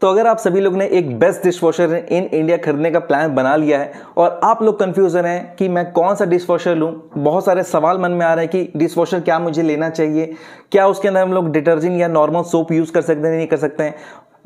तो अगर आप सभी लोग ने एक best dish washer in India खरीदने का प्लान बना लिया है और आप लोग रहे हैं कि मैं कौन सा डिश वॉशर लूँ बहुत सारे सवाल मन में आ रहे हैं कि डिश वॉशर क्या मुझे लेना चाहिए क्या उसके अंदर हम लोग डिटर्जेंट या नॉर्मल सोप यूज़ कर सकते हैं नहीं कर सकते हैं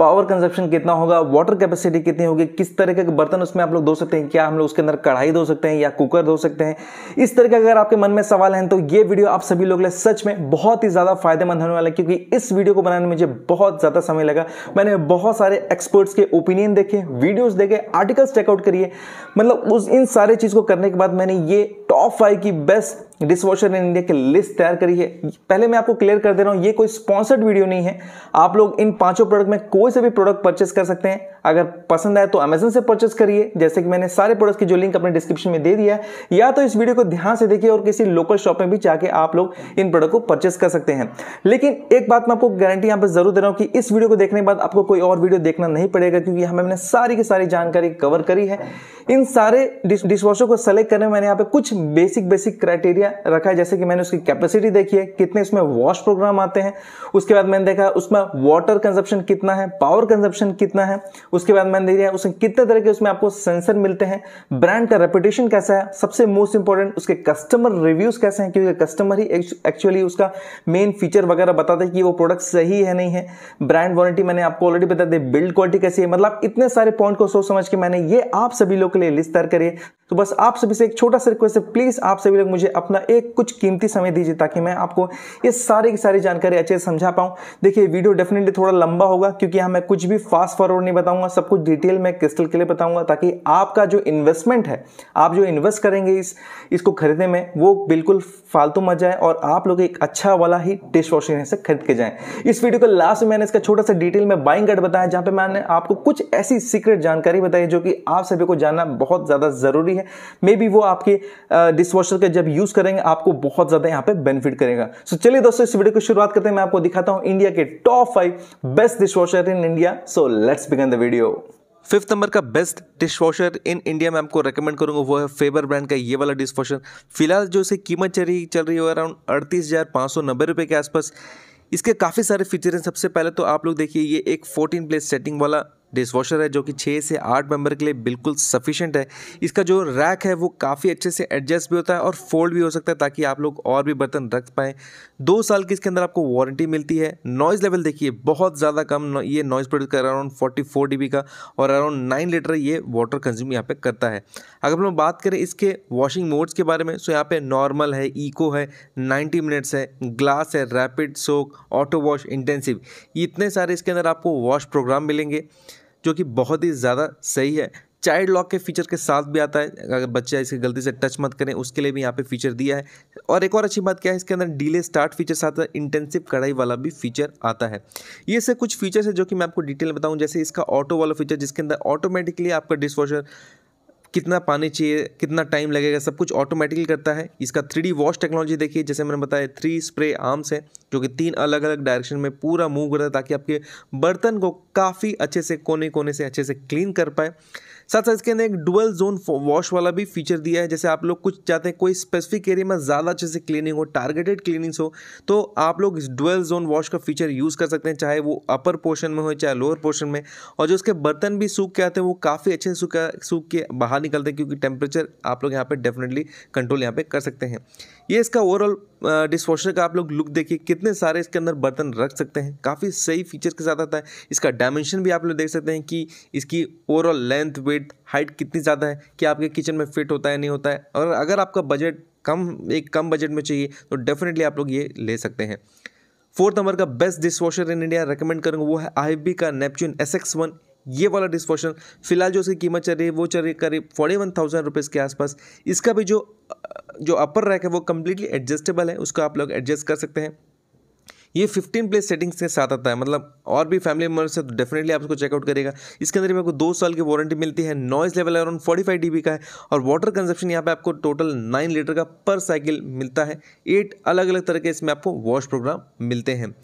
पावर कंजप्शन कितना होगा वाटर कैपेसिटी कितनी होगी किस तरीके के बर्तन उसमें आप लोग धो सकते हैं क्या हम लोग उसके अंदर कढ़ाई धो सकते हैं या कुकर धो सकते हैं इस तरह के अगर आपके मन में सवाल हैं तो ये वीडियो आप सभी लोग सच में बहुत ही ज़्यादा फायदेमंद होने वाला है क्योंकि इस वीडियो को बनाने में मुझे बहुत ज़्यादा समय लगा मैंने बहुत सारे एक्सपर्ट्स के ओपिनियन देखे वीडियोज़ देखे आर्टिकल्स चेकआउट करिए मतलब उस इन सारे चीज़ को करने के बाद मैंने ये टॉप फाइव की best dish washer in India की लिस्ट तैयार करिए पहले मैं आपको क्लियर कर दे रहा हूँ ये कोई स्पॉन्सर्ड वीडियो नहीं है आप लोग इन पांचों प्रोडक्ट में कोई से भी प्रोडक्ट परचेस कर सकते हैं अगर पसंद आए तो अमेजन से परचेस करिए जैसे कि मैंने सारे प्रोडक्ट की जो लिंक अपने डिस्क्रिप्शन में दे दिया है या तो इस वीडियो को ध्यान से देखिए और किसी लोकल शॉप में भी जाके आप लोग इन प्रोडक्ट को परचेस कर सकते हैं लेकिन एक बात मैं आपको गारंटी यहाँ पर जरूर दे रहा हूँ कि इस वीडियो को देखने के बाद आपको कोई और वीडियो देखना नहीं पड़ेगा क्योंकि हमें हमने सारी की सारी जानकारी कवर करी है इन सारे डिश को सेलेक्ट करने में मैंने यहाँ पे कुछ बेसिक बेसिक क्राइटेरिया रखा है जैसे कि मैंने उसकी कैपेसिटी देखी है कितने उसमें वॉश प्रोग्राम आते हैं उसके बाद मैंने देखा उसमें वाटर कंजप्शन कितना है पावर कंजप्शन कितना है उसके बाद मैंने देखा उसमें कितने तरह के उसमें आपको सेंसर मिलते हैं ब्रांड का रेपुटेशन कैसा है सबसे मोस्ट इंपॉर्टेंट उसके कस्टमर रिव्यूज कैसे हैं क्योंकि कस्टमर ही एक्चुअली उसका मेन फीचर वगैरह बताते हैं कि वो प्रोडक्ट सही है नहीं है ब्रांड वारंटी मैंने आपको ऑलरेडी बता दी बिल्ड क्वालिटी कैसी है मतलब इतने सारे पॉइंट को सोच समझ के मैंने ये आप सभी लोग प्ले लिस्ट तैयार करिए तो बस आप सभी से एक छोटा सा रिक्वेस्ट है प्लीज़ आप सभी लोग मुझे अपना एक कुछ कीमती समय दीजिए ताकि मैं आपको ये सारी की सारी जानकारी अच्छे से समझा पाऊँ देखिए वीडियो डेफिनेटली थोड़ा लंबा होगा क्योंकि यहाँ मैं कुछ भी फास्ट फॉरवर्ड नहीं बताऊंगा सब कुछ डिटेल में क्रिस्टल के लिए बताऊंगा ताकि आपका जो इन्वेस्टमेंट है आप जो इन्वेस्ट करेंगे इस इसको खरीदने में वो बिल्कुल फालतू मत जाए और आप लोग एक अच्छा वाला ही डिश वॉशिंग से खरीद के जाएँ इस वीडियो को लास्ट में मैंने इसका छोटा सा डिटेल में बाइंग गड बताया जहाँ पे मैंने आपको कुछ ऐसी सीक्रेट जानकारी बताई जो कि आप सभी को जानना बहुत ज़्यादा ज़रूरी है मे बी वो आपके डिश का जब यूज़ करेंगे आपको बहुत ज़्यादा यहाँ पे बेनिफिट करेगा सो so, चलिए दोस्तों इस वीडियो की शुरुआत करते हैं मैं आपको दिखाता हूँ इंडिया के top five best dish washer in India so let's begin the video fifth number का best dish washer in India मैं आपको रेकमेंड करूंगा वो है फेबर ब्रांड का ये वाला डिश वॉशर फिलहाल जो इसे कीमत चल रही चल रही है अराउंड अड़तीस हज़ार पाँच सौ नब्बे रुपये के आसपास इसके काफ़ी सारे फीचर हैं सबसे पहले तो आप लोग देखिए ये एक 14 प्लेस सेटिंग वाला डिश वॉशर है जो कि छः से आठ मेंबर के लिए बिल्कुल सफिशेंट है इसका जो रैक है वो काफ़ी अच्छे से एडजस्ट भी होता है और फोल्ड भी हो सकता है ताकि आप लोग और भी बर्तन रख पाएँ दो साल की इसके अंदर आपको वारंटी मिलती है नॉइज़ लेवल देखिए बहुत ज़्यादा कम ये नॉइज़ प्रोड्यूस कर अराउंड फोर्टी फोर का और अराउंड नाइन लीटर ये वाटर कंज्यूम यहाँ पर करता है अगर हम लोग बात करें इसके वॉशिंग मोड्स के बारे में सो तो यहाँ पर नॉर्मल है ईको है नाइन्टी मिनट्स है ग्लास है rapid soak auto wash intensive इतने सारे इसके अंदर आपको वॉश प्रोग्राम मिलेंगे जो कि बहुत ही ज़्यादा सही है चाइल्ड लॉक के फीचर के साथ भी आता है अगर बच्चा इसे गलती से टच मत करें उसके लिए भी यहाँ पे फीचर दिया है और एक और अच्छी बात क्या है इसके अंदर डिले स्टार्ट फीचर साथ है इंटेंसिव कढ़ाई वाला भी फीचर आता है ये से कुछ फीचर्स है जो कि मैं आपको डिटेल में बताऊँ जैसे इसका ऑटो वाला फीचर जिसके अंदर ऑटोमेटिकली आपका डिश कितना पानी चाहिए कितना टाइम लगेगा सब कुछ ऑटोमेटिकली करता है इसका थ्री वॉश टेक्नोलॉजी देखिए जैसे मैंने बताया थ्री स्प्रे आर्म्स है जो कि तीन अलग अलग डायरेक्शन में पूरा मूव करता है ताकि आपके बर्तन को काफ़ी अच्छे से कोने कोने से अच्छे से क्लीन कर पाए साथ साथ इसके अंदर एक डुअल जोन वॉश वाला भी फीचर दिया है जैसे आप लोग कुछ चाहते हैं कोई स्पेसिफिक एरिया में ज़्यादा अच्छे से क्लीनिंग हो टारगेटेड क्लीनिंग्स हो तो आप लोग इस डुअल जोन वॉश का फीचर यूज़ कर सकते हैं चाहे वो अपर पोर्शन में हो चाहे लोअर पोर्शन में और जो उसके बर्तन भी सूख के आते हैं वो काफ़ी अच्छे से सूख के बाहर बाहर निकलते हैं क्योंकि टेम्परेचर आप लोग यहाँ पे डेफिनेटली कंट्रोल यहाँ पे कर सकते हैं ये इसका ओवरऑल डिशवाशर का आप लोग लुक देखिए कितने सारे इसके अंदर बर्तन रख सकते हैं काफ़ी सही फीचर के साथ आता है इसका डायमेंशन भी आप लोग देख सकते हैं कि इसकी ओवरऑल लेंथ वेट हाइट कितनी ज़्यादा है कि आपके किचन में फिट होता है नहीं होता है और अगर आपका बजट कम एक कम बजट में चाहिए तो डेफिनेटली आप लोग ये ले सकते हैं फोर्थ नंबर का best dishwasher in India recommend करूँगा वो है आईबी का नेपच्यून एस एक्स वन ये वाला डिस्पोशन फिलहाल जो उसकी कीमत चल रही है वो चल रही है करीब फोर्टी वन थाउजेंड रुपीज़ के आसपास इसका भी जो जो अपर रैक है वो कम्प्लीटली एडजस्टेबल है उसको आप लोग एडजस्ट कर सकते हैं ये 15 प्लेस सेटिंग्स के साथ आता है मतलब और भी फैमिली मेम्बर्स है तो डेफिनेटली आप उसको चेकआउट करेगा इसके अंदर भी आपको दो साल की वारंटी मिलती है नॉइज़ लेवल अराउंड 45 डीबी का है और वाटर कंजप्शन यहाँ पे आपको टोटल 9 लीटर का पर साइकिल मिलता है एट अलग अलग तरह के इसमें आपको वॉश प्रोग्राम मिलते हैं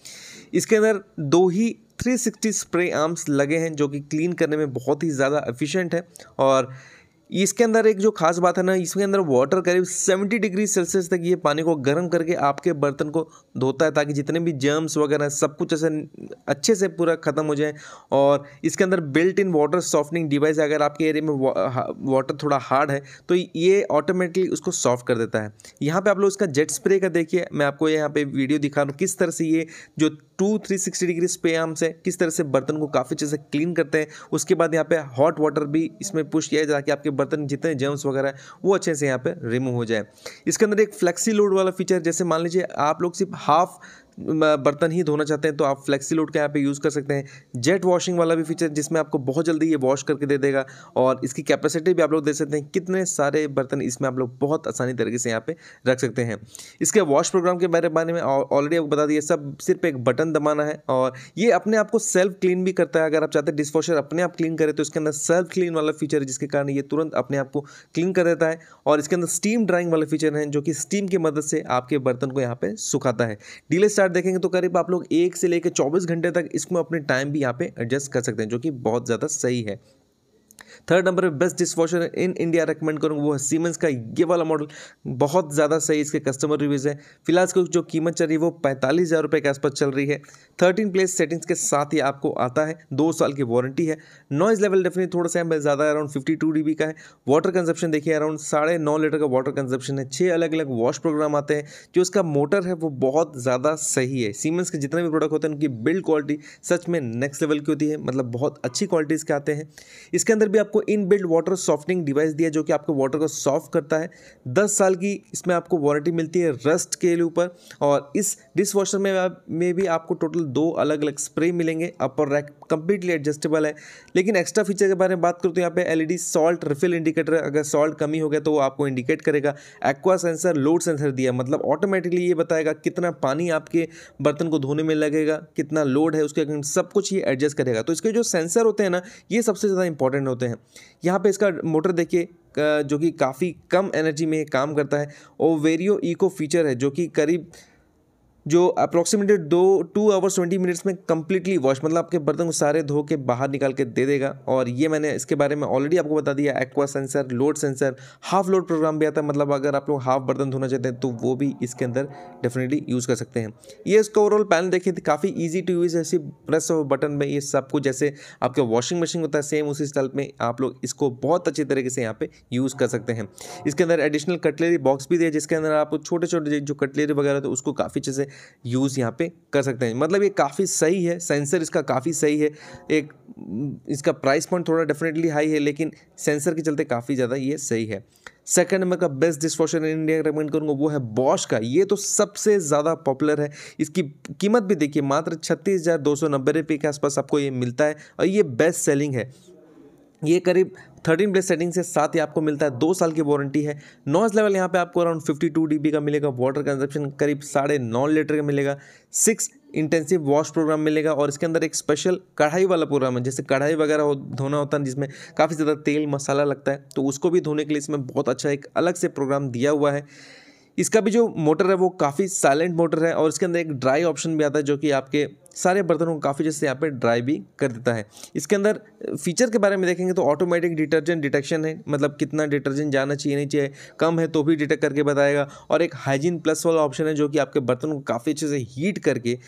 इसके अंदर दो ही 360 स्प्रे आर्म्स लगे हैं जो कि क्लीन करने में बहुत ही ज़्यादा एफिशिएंट है और इसके अंदर एक जो खास बात है ना इसके अंदर वाटर करीब 70 डिग्री सेल्सियस तक ये पानी को गर्म करके आपके बर्तन को धोता है ताकि जितने भी जर्म्स वगैरह सब कुछ ऐसे अच्छे से पूरा ख़त्म हो जाए और इसके अंदर built in water softening device अगर आपके एरिया में वाटर थोड़ा हार्ड है तो ये ऑटोमेटिकली उसको सॉफ्ट कर देता है यहाँ पर आप लोग इसका जेट स्प्रे का देखिए मैं आपको यहाँ पर वीडियो दिखा रहा हूँ किस तरह से ये जो two three sixty degree spray arm से किस तरह से बर्तन को काफ़ी अच्छे से क्लीन करते हैं उसके बाद यहाँ पर हॉट वाटर भी इसमें पुश किया जाए ताकि आपके बर्तन जितने जेम्स वगैरह वो अच्छे से यहाँ पर रिमूव हो जाए इसके अंदर एक फ्लेक्सी लोड वाला फीचर जैसे मान लीजिए आप लोग सिर्फ हाफ बर्तन ही धोना चाहते हैं तो आप फ्लेक्सी लोड का यहाँ पे यूज़ कर सकते हैं जेट वॉशिंग वाला भी फीचर जिसमें आपको बहुत जल्दी ये वॉश करके दे देगा और इसकी कैपेसिटी भी आप लोग दे सकते हैं कितने सारे बर्तन इसमें आप लोग बहुत आसानी तरीके से यहाँ पे रख सकते हैं इसके वॉश प्रोग्राम के बारे बारे में ऑलरेडी आपको बता दिए सब सिर्फ एक बटन दबाना है और ये अपने आप को सेल्फ क्लीन भी करता है अगर आप चाहते हैं डिश वॉशर अपने आप क्लीन करें तो इसके अंदर सेल्फ क्लीन वाला फीचर है जिसके कारण ये तुरंत अपने आप को क्लीन कर देता है और इसके अंदर स्टीम ड्राइंग वाले फीचर हैं जो कि स्टीम की मदद से आपके बर्तन को यहाँ पे सुखाता है डीले स्टार्ट अनुसार देखेंगे तो करीब आप लोग एक से लेकर चौबीस घंटे तक इसमें अपने टाइम भी यहाँ पे एडजस्ट कर सकते हैं जो कि बहुत ज़्यादा सही है थर्ड नंबर पे best dish washer in India recommend करूँगा वो है सीमेंस का ये वाला मॉडल बहुत ज़्यादा सही इसके कस्टमर रिव्यूज़ हैं फिलहाल इसको जो कीमत चल रही है वो पैंतालीस हज़ार रुपये के आसपास चल रही है थर्टीन प्लेस सेटिंग्स के साथ ही आपको आता है दो साल की वारंटी है नॉइज़ लेवल डेफिनेट थोड़ा सा ज़्यादा अराउंड फिफ्टी टू का है वाटर कंजप्शन देखिए अराउंड साढ़े नौ लीटर का वाटर कंजप्शन है छः अलग अलग वॉश प्रोग्राम आते हैं जो इसका मोटर है वो बहुत ज़्यादा सही है सीमेंस के जितने भी प्रोडक्ट होते हैं उनकी बिल्ड क्वालिटी सच में नेक्स्ट लेवल की होती है मतलब बहुत अच्छी क्वालिटीज़ के आते हैं इसके अंदर भी आपको आपको in build water softening device दिया जो कि आपको वाटर को सॉफ्ट करता है दस साल की इसमें आपको वारंटी मिलती है रस्ट के ऊपर और इस डिश वॉशर में में भी आपको टोटल दो अलग अलग स्प्रे मिलेंगे अपर रैक कंप्लीटली एडजस्टेबल है लेकिन एक्स्ट्रा फीचर के बारे में बात करूँ तो यहाँ पे एलईडी सॉल्ट रिफिल इंडिकेटर अगर सॉल्ट कमी हो गया तो वो आपको इंडिकेट करेगा एक्वा सेंसर लोड सेंसर दिया मतलब ऑटोमेटिकली ये बताएगा कितना पानी आपके बर्तन को धोने में लगेगा कितना लोड है उसके सब कुछ ये एडजस्ट करेगा तो इसके जो सेंसर होते हैं ना ये सबसे ज़्यादा इंपॉर्टेंट होते हैं यहाँ पे इसका मोटर देखिए जो कि काफ़ी कम एनर्जी में काम करता है और वेरियो इको फीचर है जो कि करीब जो अप्रॉक्सीमेटली दो टू आवर्स ट्वेंटी मिनट्स में कम्प्लीटली वॉश मतलब आपके बर्तन को सारे धो के बाहर निकाल के दे देगा और ये मैंने इसके बारे में ऑलरेडी आपको बता दिया aqua sensor load sensor half load programme भी आता है मतलब अगर आप लोग हाफ बर्तन धोना चाहते हैं तो वो भी इसके अंदर डेफिनेटली यूज़ कर सकते हैं ये इसका ओवरऑल पैनल देखिए काफ़ी ईजी टू यूज़ ऐसी प्रेस और बटन में ये सब कुछ जैसे आपके वॉशिंग मशीन होता है सेम उसी स्टाइल में आप लोग इसको बहुत अच्छे तरीके से यहाँ पर यूज़ कर सकते हैं इसके अंदर एडिशनल कटलेरी बॉक्स भी दिया जिसके अंदर आप छोटे छोटे जो कटलेरी वगैरह थे उसको काफ़ी अच्छे से यूज़ यहाँ पे कर सकते हैं मतलब ये काफ़ी सही है सेंसर इसका काफ़ी सही है एक इसका प्राइस पॉइंट थोड़ा डेफिनेटली हाई है लेकिन सेंसर के चलते काफ़ी ज़्यादा ये सही है सेकंड नंबर का best dish washer in India recommend करूँगा वो है बॉश का ये तो सबसे ज़्यादा पॉपुलर है इसकी कीमत भी देखिए मात्र छत्तीस हज़ार दो सौ नब्बे रुपये के आसपास आपको ये मिलता है और ये बेस्ट सेलिंग है ये करीब थर्टीन ब्लेड सेटिंग से साथ ही आपको मिलता है दो साल की वारंटी है नॉइज लेवल यहाँ पे आपको अराउंड फिफ्टी टू डी का मिलेगा वाटर कंजप्शन करीब साढ़े नौ लीटर का मिलेगा सिक्स इंटेंसिव वॉश प्रोग्राम मिलेगा और इसके अंदर एक स्पेशल कढ़ाई वाला प्रोग्राम है जैसे कढ़ाई वगैरह हो, धोना होता है जिसमें काफ़ी ज़्यादा तेल मसाला लगता है तो उसको भी धोने के लिए इसमें बहुत अच्छा एक अलग से प्रोग्राम दिया हुआ है इसका भी जो मोटर है वो काफ़ी साइलेंट मोटर है और इसके अंदर एक ड्राई ऑप्शन भी आता है जो कि आपके सारे बर्तनों को काफ़ी जैसे यहाँ पे ड्राई भी कर देता है इसके अंदर फीचर के बारे में देखेंगे तो ऑटोमेटिक डिटर्जेंट डिटेक्शन है मतलब कितना डिटर्जेंट जाना चाहिए नहीं चाहिए कम है तो भी डिटेक्ट करके बताएगा और एक हाइजीन प्लस वाला ऑप्शन है जो कि आपके बर्तन को काफ़ी अच्छे से हीट करके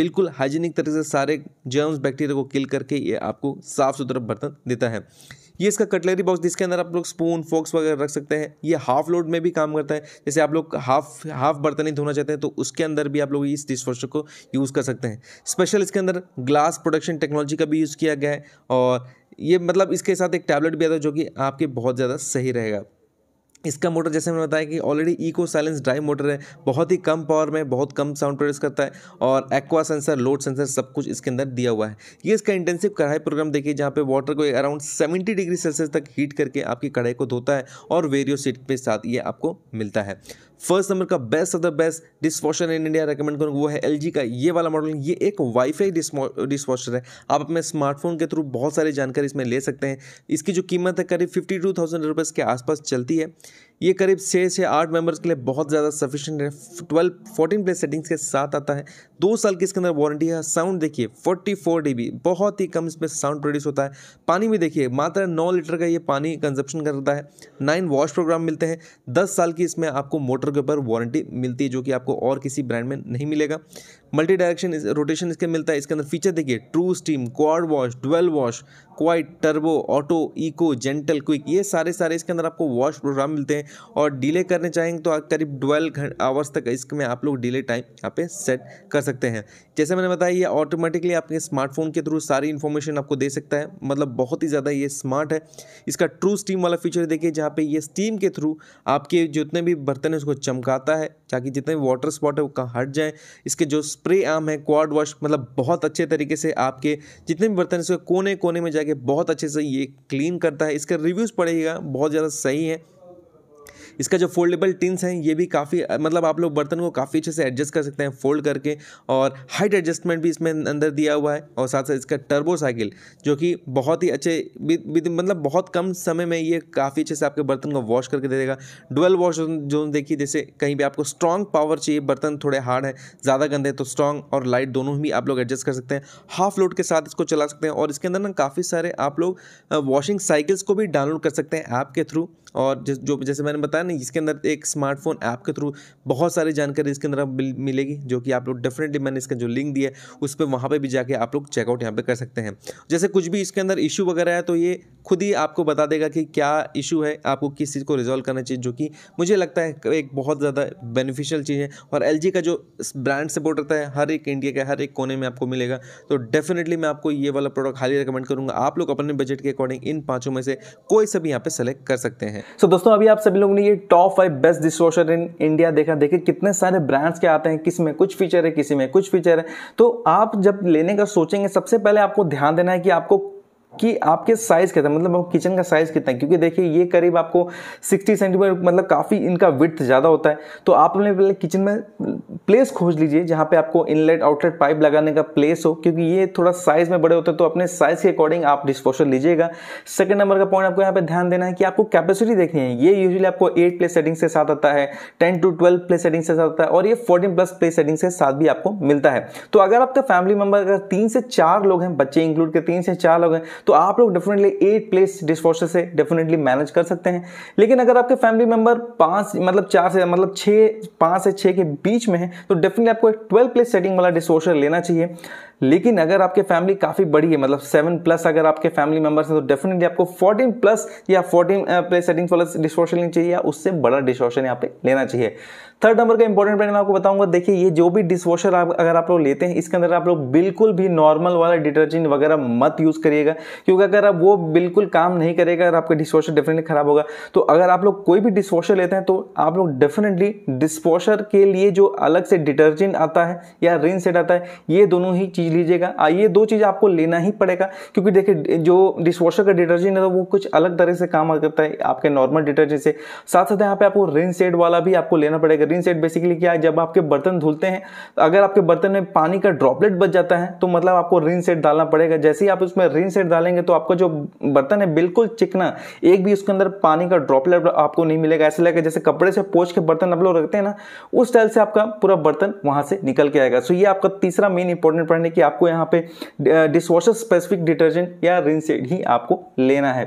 बिल्कुल हाइजीनिक तरीके से सारे जर्म्स बैक्टीरिया को किल करके ये आपको साफ़ सुथरा बर्तन देता है ये इसका कटलरी बॉक्स जिसके अंदर आप लोग स्पून फोक्स वगैरह रख सकते हैं ये हाफ लोड में भी काम करता है जैसे आप लोग हाफ हाफ बर्तन ही धोना चाहते हैं तो उसके अंदर भी आप लोग इस डिश वॉशर को यूज़ कर सकते हैं स्पेशल इसके अंदर ग्लास प्रोडक्शन टेक्नोलॉजी का भी यूज़ किया गया है और ये मतलब इसके साथ एक टैबलेट भी आता है जो कि आपके बहुत ज़्यादा सही रहेगा इसका मोटर जैसे मैंने बताया कि already eco silence drive motor है बहुत ही कम पावर में बहुत कम साउंड प्रोड्यूस करता है और एक्वा सेंसर लोड सेंसर सब कुछ इसके अंदर दिया हुआ है ये इसका इंटेंसिव कढ़ाई प्रोग्राम देखिए जहाँ पे वाटर को अराउंड सेवेंटी डिग्री सेल्सियस तक हीट करके आपकी कढ़ाई को धोता है और वेरियो सीट के साथ ये आपको मिलता है फर्स्ट नंबर का best of the best dish washer in India recommend करूँगा वो है एल का ये वाला मॉडल ये एक वाईफाई डिश वॉशर है आप अपने स्मार्टफोन के थ्रू बहुत सारी जानकारी इसमें ले सकते हैं इसकी जो कीमत है करीब फिफ्टी टू थाउजेंड रुपीज़ के आसपास चलती है ये करीब छः से आठ मेंबर्स के लिए बहुत ज़्यादा सफिशिएंट है ट्वेल्व फोर्टीन प्ले सेटिंग्स के साथ आता है दो साल की इसके अंदर वारंटी है साउंड देखिए फोर्टी फोर डी बी बहुत ही कम इसमें साउंड प्रोड्यूस होता है पानी भी देखिए मात्र नौ लीटर का ये पानी कंजप्शन करता है नाइन वॉश प्रोग्राम मिलते हैं दस साल की इसमें आपको मोटर के ऊपर वारंटी मिलती है जो कि आपको और किसी ब्रांड में नहीं मिलेगा मल्टी डायरेक्शन इस, रोटेशन इसके मिलता है इसके अंदर फीचर देखिए true steam quad wash dual wash quiet turbo auto eco gentle quick ये सारे सारे इसके अंदर आपको वॉश प्रोग्राम मिलते हैं और डिले करने चाहेंगे तो करीब ट्वेल्व आवर्स तक इसमें आप लोग डिले टाइम यहाँ पे सेट कर सकते हैं जैसे मैंने बताया ये ऑटोमेटिकली आपके स्मार्टफोन के थ्रू सारी इन्फॉर्मेशन आपको दे सकता है मतलब बहुत ही ज़्यादा ये स्मार्ट है इसका ट्रू स्टीम वाला फीचर देखिए जहाँ पे ये स्टीम के थ्रू आपके जितने भी बर्तन है उसको चमकाता है ताकि जितने भी वाटर स्पॉट है वो कहाँ हट जाए इसके जो स्प्रे आम है क्वाड वॉश मतलब बहुत अच्छे तरीके से आपके जितने भी बर्तन है कोने कोने में जाके बहुत अच्छे से ये क्लीन करता है इसका रिव्यूज़ पड़ेगा बहुत ज़्यादा सही है इसका जो फोल्डेबल टिन्स हैं ये भी काफ़ी मतलब आप लोग बर्तन को काफ़ी अच्छे से एडजस्ट कर सकते हैं फोल्ड करके और हाइट एडजस्टमेंट भी इसमें अंदर दिया हुआ है और साथ साथ इसका टर्बो साइकिल जो कि बहुत ही अच्छे मतलब बहुत कम समय में ये काफ़ी अच्छे से आपके बर्तन को वॉश करके दे देगा डुअल वॉश जो देखिए जैसे कहीं भी आपको स्ट्रॉन्ग पावर चाहिए बर्तन थोड़े हार्ड है ज़्यादा गंदे तो स्ट्रॉन्ग और लाइट दोनों ही आप लोग एडजस्ट कर सकते हैं हाफ लोड के साथ इसको चला सकते हैं और इसके अंदर ना काफ़ी सारे आप लोग वॉशिंग साइकिल्स को भी डाउनलोड कर सकते हैं ऐप के थ्रू और जिस जो जैसे मैंने बताया ना इसके अंदर एक स्मार्टफोन ऐप के थ्रू बहुत सारी जानकारी इसके अंदर मिलेगी जो कि आप लोग डेफिनेटली मैंने इसका जो लिंक दिया है उस पर वहाँ पर भी जाके आप लोग चेकआउट यहाँ पर कर सकते हैं जैसे कुछ भी इसके अंदर इशू वगैरह है तो ये खुद ही आपको बता देगा कि क्या इशू है आपको किस चीज़ को रिजॉल्व करना चाहिए जो कि मुझे लगता है एक बहुत ज़्यादा बेनिफिशियल चीज़ है और एल का जो ब्रांड सपोर्ट रहता है हर एक इंडिया के हर एक कोने में आपको मिलेगा तो डेफिनेटली मैं आपको ये वाला प्रोडक्ट हाईली रिकमेंड करूँगा आप लोग अपने बजट के अकॉर्डिंग इन पाँचों में से कोई सभी यहाँ पर सेलेक्ट कर सकते हैं सो so, दोस्तों अभी आप सभी लोगों ने ये top five best dish washer in India देखा देखिए कितने सारे ब्रांड्स के आते हैं किस में कुछ फीचर है किसी में कुछ फीचर है तो आप जब लेने का सोचेंगे सबसे पहले आपको ध्यान देना है कि आपको कि आपके साइज़ कितना मतलब किचन का साइज़ कितना है क्योंकि देखिए ये करीब आपको 60 सेंटीमीटर मतलब काफ़ी इनका विथ ज़्यादा होता है तो आप अपने पहले किचन में प्लेस खोज लीजिए जहाँ पे आपको इनलेट आउटलेट पाइप लगाने का प्लेस हो क्योंकि ये थोड़ा साइज़ में बड़े होते हैं तो अपने साइज़ के अकॉर्डिंग आप डिस्पोजल लीजिएगा सेकंड नंबर का पॉइंट आपको यहाँ पर ध्यान देना है कि आपको कैपेसिटी देखनी है ये यूजली आपको एट प्ले सेटिंग से साथ आता है ten to twelve place setting से साथ आता है और ये फोर्टीन प्लस प्ले सेटिंग से साथ भी आपको मिलता है तो अगर आपका फैमिली मेम्बर अगर तीन से चार लोग हैं बच्चे इंक्लूड के तीन से चार लोग हैं तो आप लोग डेफिनेटली एट प्लेस डिशवॉशर से डेफिनेटली मैनेज कर सकते हैं लेकिन अगर आपके फैमिली मेंबर पांच मतलब चार से मतलब छः पांच से छः के बीच में है तो डेफिनेटली आपको एक ट्वेल्व प्लेस सेटिंग वाला डिशवॉशर लेना चाहिए लेकिन अगर आपके फैमिली काफ़ी बड़ी है मतलब सेवन प्लस अगर आपके फैमिली मेंबर्स हैं तो डेफिनेटली आपको फोर्टीन प्लस या फोर्टीन प्लेस सेटिंग्स वाला डिशवॉशर लेना चाहिए या उससे बड़ा डिशवॉशर यहाँ पे लेना चाहिए थर्ड नंबर का इंपॉर्टेंट पॉइंट मैं आपको बताऊंगा देखिए ये जो भी डिश वॉशर आप अगर आप लोग लेते हैं इसके अंदर आप लोग बिल्कुल भी नॉर्मल वाला डिटर्जेंट वगैरह मत यूज़ करिएगा क्योंकि अगर आप वो बिल्कुल काम नहीं करेगा अगर आपका डिश वॉशर डेफिनेटली ख़राब होगा तो अगर आप लोग कोई भी डिश वॉशर लेते हैं तो आप लोग डेफिनेटली डिश वॉशर के लिए जो अलग से डिटर्जेंट आता है या रिन सेट आता है ये दोनों ही चीज़ लीजिएगा ये दो चीज़ आपको लेना ही पड़ेगा क्योंकि देखिए जो डिश वॉशर का डिटर्जेंट है तो वो कुछ अलग तरह से काम करता है आपके नॉर्मल डिटर्जेंट से साथ साथ यहाँ पे आपको रिन सेट वाला भी आपको लेना पड़ेगा रिंग सेट बेसिकली क्या है जब आपके बर्तन धुलते हैं तो अगर आपके बर्तन में पानी का ड्रॉपलेट बच जाता है तो मतलब आपको रिंग सेट डालना पड़ेगा जैसे ही आप उसमें रिंग सेट डालेंगे तो आपका जो बर्तन है बिल्कुल चिकना एक भी उसके अंदर पानी का ड्रॉपलेट आपको नहीं मिलेगा ऐसे लगेगा जैसे कपड़े से पोछ के बर्तन आप लोग रखते हैं ना उस स्टाइल से आपका पूरा बर्तन वहाँ से निकल के आएगा सो ये आपका तीसरा मेन इंपॉर्टेंट पॉइंट है कि आपको यहाँ पे डिशवाशर स्पेसिफिक डिटर्जेंट या रिंग सेट ही आपको लेना है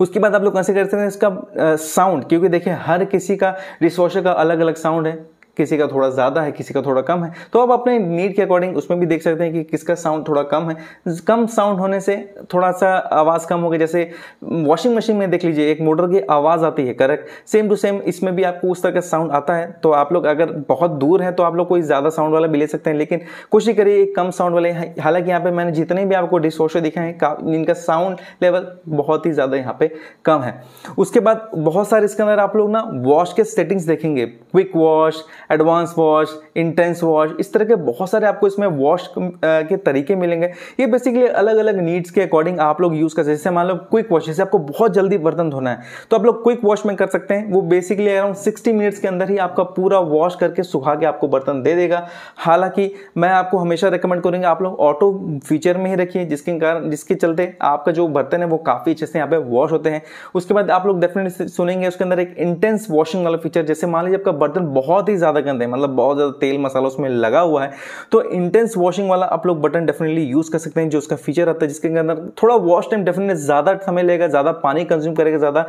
उसके बाद आप लोग कंसिडर करते हैं इसका साउंड क्योंकि देखिए हर किसी का डिश का अलग अलग साउंड है किसी का थोड़ा ज़्यादा है किसी का थोड़ा कम है तो आप अपने नीड के अकॉर्डिंग उसमें भी देख सकते हैं कि किसका साउंड थोड़ा कम है कम साउंड होने से थोड़ा सा आवाज़ कम हो गया जैसे वॉशिंग मशीन में देख लीजिए एक मोटर की आवाज़ आती है करेक्ट सेम टू सेम इसमें भी आपको उस तरह का साउंड आता है तो आप लोग अगर बहुत दूर हैं तो आप लोग कोई ज़्यादा साउंड वाला भी ले सकते हैं लेकिन कोशिश करिए कम साउंड वाले हालांकि यहाँ पर मैंने जितने भी आपको डिश वॉशर दिखाए हैं इनका साउंड लेवल बहुत ही ज़्यादा यहाँ पर कम है उसके बाद बहुत सारे इसके अंदर आप लोग ना वॉश के सेटिंग्स देखेंगे quick wash advance wash intense wash इस तरह के बहुत सारे आपको इसमें वॉश के तरीके मिलेंगे ये बेसिकली अलग अलग नीड्स के अकॉर्डिंग आप लोग यूज़ कर सकते हैं जैसे मान लो क्विक वॉश जैसे आपको बहुत जल्दी बर्तन धोना है तो आप लोग क्विक वॉश में कर सकते हैं वो बेसिकली अराउंड सिक्सटी मिनट्स के अंदर ही आपका पूरा वॉश करके सुखा के आपको बर्तन दे देगा हालांकि मैं आपको हमेशा रिकमेंड करूँगा आप लोग ऑटो फीचर में ही रखिए जिसके कारण जिसके चलते आपका जो बर्तन है वो काफ़ी अच्छे से यहाँ पे वॉश होते हैं उसके बाद आप लोग डेफिनेटली सुनेंगे उसके अंदर एक इंटेंस वॉशिंग वाला फीचर जैसे मान लीजिए आपका बर्तन बहुत ही ज़्यादा गंद है मतलब बहुत ज़्यादा तेल मसाला उसमें लगा हुआ है तो इंटेंस वॉशिंग वाला आप लोग बटन डेफिनेटली यूज़ कर सकते हैं जो उसका फीचर आता है जिसके अंदर थोड़ा वॉश टाइम डेफिनेट ज़्यादा समय लेगा ज़्यादा पानी कंज्यूम करेगा ज़्यादा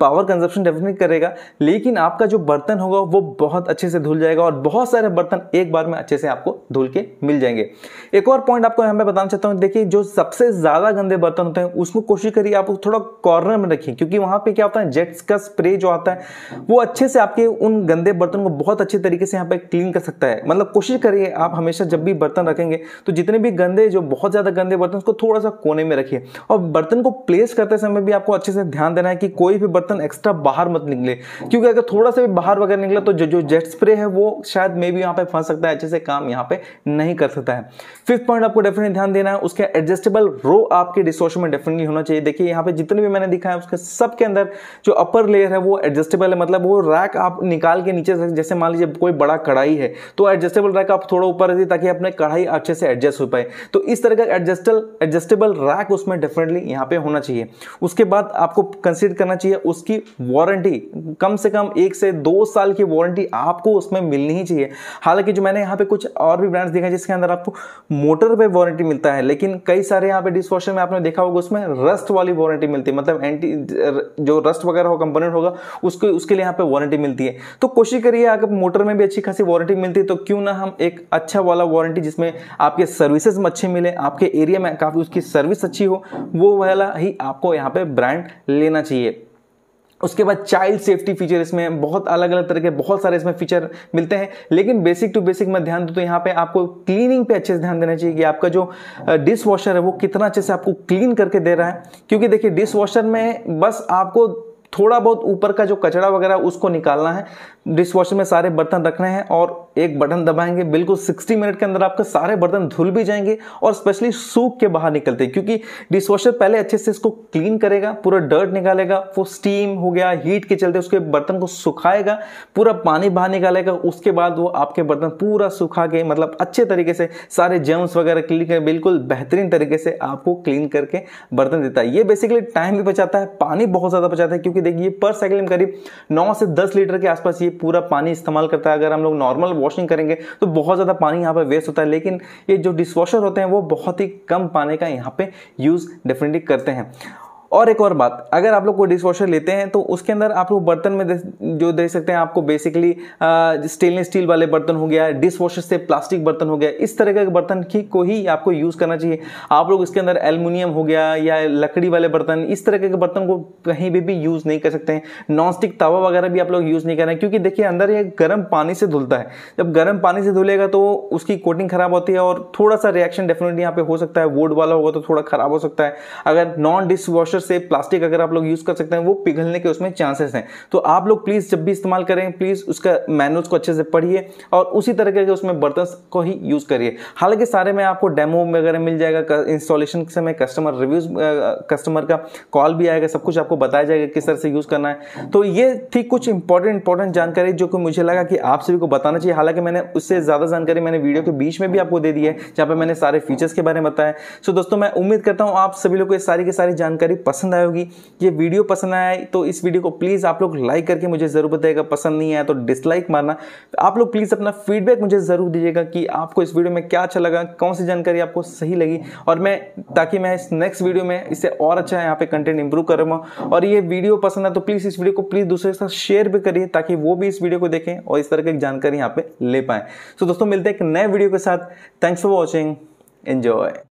पावर कंजप्शन डेफिनेट करेगा लेकिन आपका जो बर्तन होगा वो बहुत अच्छे से धुल जाएगा और बहुत सारे बर्तन एक बार में अच्छे से आपको धुल के मिल जाएंगे एक और पॉइंट आपको यहाँ पर बताना चाहता हूँ देखिए जो सबसे ज़्यादा गंदे बर्तन होते हैं उसको कोशिश करिए आप थोड़ा कॉर्नर में रखिए क्योंकि वहाँ पर क्या होता है जेट्स का स्प्रे जो आता है वो अच्छे से आपके उन गंदे बर्तन को बहुत अच्छे तरीके से यहाँ पर क्लीन कर सकता है मतलब कोशिश करिए आप हमेशा जब भी बर्तन रखेंगे तो जितने भी गंदे जो बहुत ज़्यादा गंदे बर्तन उसको थोड़ा सा कोने में रखिए और बर्तन को प्लेस करते समय भी आपको अच्छे से ध्यान देना है कि कोई भी बर्तन एक्स्ट्रा बाहर मत निकले क्योंकि अगर थोड़ा सा भी बाहर वगैरह निकले तो जो जो जेट स्प्रे है वो शायद मे भी यहाँ पर फंस सकता है अच्छे से काम यहाँ पर नहीं कर सकता है फिफ्थ पॉइंट आपको डेफिनेटली ध्यान देना है उसके एडजस्टेबल रो आपके डिसोर्स में डेफिनेटली होना चाहिए देखिए यहाँ पर जितने भी मैंने दिखाया उसके सबके अंदर जो अपर लेयर है वो एडजस्टेबल है मतलब वो रैक आप निकाल के नीचे जैसे मान लीजिए जब कोई बड़ा कढ़ाई है तो एडजस्टेबल रैक आप थोड़ा ऊपर रखिए ताकि अपने कढ़ाई अच्छे से एडजस्ट हो पाए तो इस तरह का एडजस्टल एडजस्टेबल रैक उसमें डेफिनेटली यहाँ पे होना चाहिए उसके बाद आपको कंसिडर करना चाहिए उसकी वारंटी कम से कम एक से दो साल की वारंटी आपको उसमें मिलनी ही चाहिए हालांकि जो मैंने यहाँ पे कुछ और भी ब्रांड्स देखा जिसके अंदर आपको मोटर पर वारंटी मिलता है लेकिन कई सारे यहाँ पे डिस में आपने देखा होगा उसमें रस्ट वाली वारंटी मिलती है मतलब एंटी जो रस्ट वगैरह हो कंपोनेंट होगा उसको उसके लिए यहाँ पे वारंटी मिलती है तो कोशिश करिए अगर मोटर मोटर में भी अच्छी खासी वारंटी मिलती है तो क्यों ना हम एक अच्छा वाला वारंटी जिसमें आपके सर्विसेज अच्छे मिले आपके एरिया में काफ़ी उसकी सर्विस अच्छी हो वो वाला ही आपको यहाँ पे ब्रांड लेना चाहिए उसके बाद चाइल्ड सेफ्टी फीचर इसमें बहुत अलग अलग तरह के बहुत सारे इसमें फीचर मिलते हैं लेकिन बेसिक टू बेसिक मैं ध्यान दूँ तो यहाँ पे आपको क्लीनिंग पे अच्छे से ध्यान देना चाहिए कि आपका जो डिश वॉशर है वो कितना अच्छे से आपको क्लीन करके दे रहा है क्योंकि देखिए डिश वॉशर में बस आपको थोड़ा बहुत ऊपर का जो कचरा वगैरह उसको निकालना है डिश वॉशर में सारे बर्तन रखने हैं और एक बटन दबाएंगे बिल्कुल 60 मिनट के अंदर आपके सारे बर्तन धुल भी जाएंगे और स्पेशली सूख के बाहर निकलते हैं क्योंकि डिश वॉशर पहले अच्छे से इसको क्लीन करेगा पूरा डर्ट निकालेगा वो स्टीम हो गया हीट के चलते उसके बर्तन को सुखाएगा पूरा पानी बाहर निकालेगा उसके बाद वो आपके बर्तन पूरा सुखा के मतलब अच्छे तरीके से सारे जर्म्स वगैरह क्लीन कर बिल्कुल बेहतरीन तरीके से आपको क्लीन करके बर्तन देता है ये बेसिकली टाइम भी बचाता है पानी बहुत ज़्यादा बचाता है क्योंकि देखिए पर सेकेंड में करीब नौ से दस लीटर के आसपास ये पूरा पानी इस्तेमाल करता है अगर हम लोग नॉर्मल वॉशिंग करेंगे तो बहुत ज़्यादा पानी यहाँ पर वेस्ट होता है लेकिन ये जो डिशवॉशर होते हैं वो बहुत ही कम पानी का यहाँ पर यूज़ डेफिनेटली करते हैं और एक और बात अगर आप लोग कोई डिश वॉशर लेते हैं तो उसके अंदर आप लोग बर्तन में जो देख सकते हैं आपको बेसिकली स्टेनलेस स्टील वाले बर्तन हो गया डिश वॉशर से प्लास्टिक बर्तन हो गया इस तरह के बर्तन की को ही आपको यूज़ करना चाहिए आप लोग इसके अंदर एलमिनियम हो गया या लकड़ी वाले बर्तन इस तरह के बर्तन को कहीं भी भी यूज़ नहीं कर सकते हैं नॉन स्टिक तवा वगैरह भी आप लोग यूज़ नहीं कर रहे क्योंकि देखिए अंदर यह गर्म पानी से धुलता है जब गर्म पानी से धुलेगा तो उसकी कोटिंग खराब होती है और थोड़ा सा रिएक्शन डेफिनेटली यहाँ पे हो सकता है वोड वाला होगा तो थोड़ा खराब हो सकता है अगर नॉन डिश वॉशर से प्लास्टिक अगर आप लोग यूज कर सकते हैं वो पिघलने के उसमें चांसेस हैं तो आप लोग प्लीज जब भी इस्तेमाल करें प्लीज उसका मैनुअल्स को अच्छे से पढ़िए और उसी तरह के उसमें बर्तन को ही यूज करिए हालांकि सारे में आपको डेमो वगैरह मिल जाएगा इंस्टॉलेशन के समय कस्टमर रिव्यूज कस्टमर का कॉल भी आएगा सब कुछ आपको बताया जाएगा किस तरह से यूज करना है तो ये थी कुछ इंपॉर्टेंट इंपॉर्टेंट जानकारी जो कि मुझे लगा कि आप सभी को बताना चाहिए हालांकि मैंने उससे ज्यादा जानकारी मैंने वीडियो के बीच में भी आपको दे दी है जहां पर मैंने सारे फीचर्स के बारे में बताया सो दोस्तों मैं उम्मीद करता हूँ आप सभी लोग को सारी की सारी जानकारी पसंद आई होगी ये वीडियो पसंद आया तो इस वीडियो को प्लीज़ आप लोग लाइक करके मुझे ज़रूर बताइएगा पसंद नहीं आया तो डिसलाइक मारना आप लोग प्लीज़ अपना फीडबैक मुझे ज़रूर दीजिएगा कि आपको इस वीडियो में क्या अच्छा लगा कौन सी जानकारी आपको सही लगी और मैं ताकि मैं इस नेक्स्ट वीडियो में इससे और अच्छा यहाँ पे कंटेंट इंप्रूव करूँगा और ये वीडियो पसंद है तो प्लीज़ इस वीडियो को प्लीज़ दूसरे के साथ शेयर भी करिए ताकि वो भी इस वीडियो को देखें और इस तरह की जानकारी यहाँ पर ले पाएँ सो दोस्तों मिलते हैं एक नए वीडियो के साथ थैंक्स फॉर वॉचिंग एन्जॉय